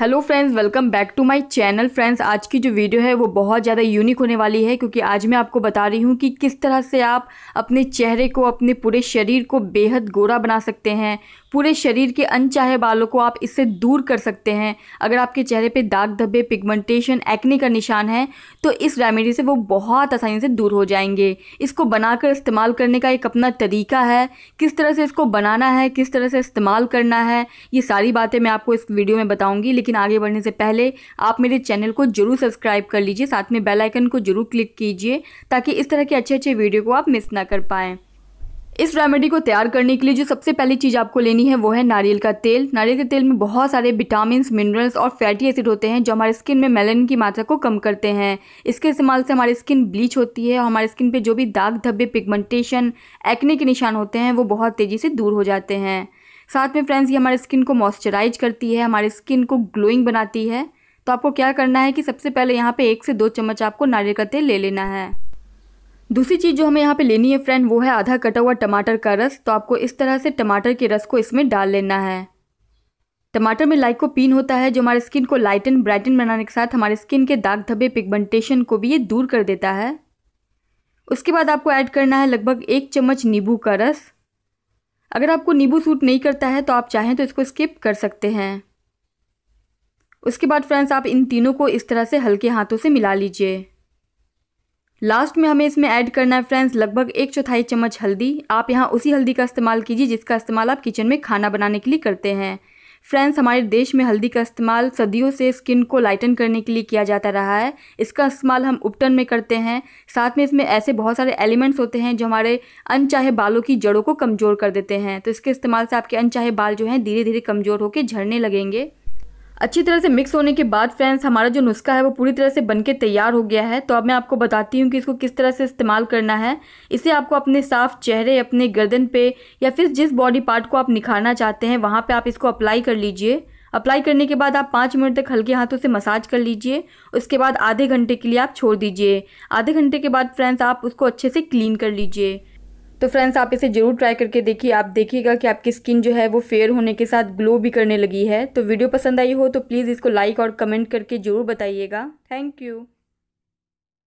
hello friends welcome back to my channel friends आज की जो वीडियो है वो बहुत ज़्यादा यूनिक होने वाली है क्योंकि आज मैं आपको बता रही हूँ कि किस तरह से आप अपने चेहरे को अपने पूरे शरीर को बेहद गोरा बना सकते हैं पूरे शरीर के अनचाहे बालों को आप इससे दूर कर सकते हैं अगर आपके चेहरे पर दाग धब्बे पिगमेंटेशन एक्ने का निशान है तो इस रेमेडी से वो बहुत आसानी से दूर हो जाएंगे इसको बनाकर इस्तेमाल करने का एक अपना तरीका है किस तरह से इसको बनाना है किस तरह से इस्तेमाल करना है ये सारी बातें मैं आपको इस वीडियो में बताऊँगी लेकिन आगे बढ़ने से पहले आप मेरे चैनल को जरूर सब्सक्राइब कर लीजिए साथ में बेल आइकन को जरूर क्लिक कीजिए ताकि इस तरह के अच्छे अच्छे वीडियो को आप मिस ना कर पाएँ इस रेमेडी को तैयार करने के लिए जो सबसे पहली चीज़ आपको लेनी है वो है नारियल का तेल नारियल के तेल में बहुत सारे विटामिन मिनरल्स और फैटी एसिड होते हैं जो हमारे स्किन में मेलन की मात्रा को कम करते हैं इसके इस्तेमाल से हमारी स्किन ब्लीच होती है और हमारे स्किन पे जो भी दाग धब्बे पिगमेंटेशन एक्ने के निशान होते हैं वो बहुत तेज़ी से दूर हो जाते हैं साथ में फ्रेंड्स ये हमारे स्किन को मॉइस्चराइज करती है हमारे स्किन को ग्लोइंग बनाती है तो आपको क्या करना है कि सबसे पहले यहाँ पे एक से दो चम्मच आपको नारियल का तेल ले लेना है दूसरी चीज़ जो हमें यहाँ पे लेनी है फ्रेंड वो है आधा कटा हुआ टमाटर का रस तो आपको इस तरह से टमाटर के रस को इसमें डाल लेना है टमाटर में लाइकोपीन होता है जो हमारे स्किन को लाइटन ब्राइटन बनाने के साथ हमारे स्किन के दाग धब्बे पिगमेंटेशन को भी ये दूर कर देता है उसके बाद आपको ऐड करना है लगभग एक चम्मच नींबू का रस अगर आपको नींबू सूट नहीं करता है तो आप चाहें तो इसको स्किप कर सकते हैं उसके बाद फ्रेंड्स आप इन तीनों को इस तरह से हल्के हाथों से मिला लीजिए लास्ट में हमें इसमें ऐड करना है फ्रेंड्स लगभग एक चौथाई चम्मच हल्दी आप यहाँ उसी हल्दी का इस्तेमाल कीजिए जिसका इस्तेमाल आप किचन में खाना बनाने के लिए करते हैं फ्रेंड्स हमारे देश में हल्दी का इस्तेमाल सदियों से स्किन को लाइटन करने के लिए किया जाता रहा है इसका इस्तेमाल हम उपटन में करते हैं साथ में इसमें ऐसे बहुत सारे एलिमेंट्स होते हैं जो हमारे अनचाहे बालों की जड़ों को कमज़ोर कर देते हैं तो इसके इस्तेमाल से आपके अनचाहे बाल जो हैं धीरे धीरे कमज़ोर होकर झड़ने लगेंगे अच्छी तरह से मिक्स होने के बाद फ्रेंड्स हमारा जो नुस्खा है वो पूरी तरह से बनके तैयार हो गया है तो अब मैं आपको बताती हूँ कि इसको किस तरह से इस्तेमाल करना है इसे आपको अपने साफ चेहरे अपने गर्दन पे या फिर जिस बॉडी पार्ट को आप निखारना चाहते हैं वहाँ पे आप इसको अप्लाई कर लीजिए अप्लाई करने के बाद आप पाँच मिनट तक हल्के हाथों से मसाज कर लीजिए उसके बाद आधे घंटे के लिए आप छोड़ दीजिए आधे घंटे के बाद फ्रेंड्स आप उसको अच्छे से क्लीन कर लीजिए तो फ्रेंड्स आप इसे ज़रूर ट्राई करके देखिए आप देखिएगा कि आपकी स्किन जो है वो फेयर होने के साथ ग्लो भी करने लगी है तो वीडियो पसंद आई हो तो प्लीज़ इसको लाइक और कमेंट करके ज़रूर बताइएगा थैंक यू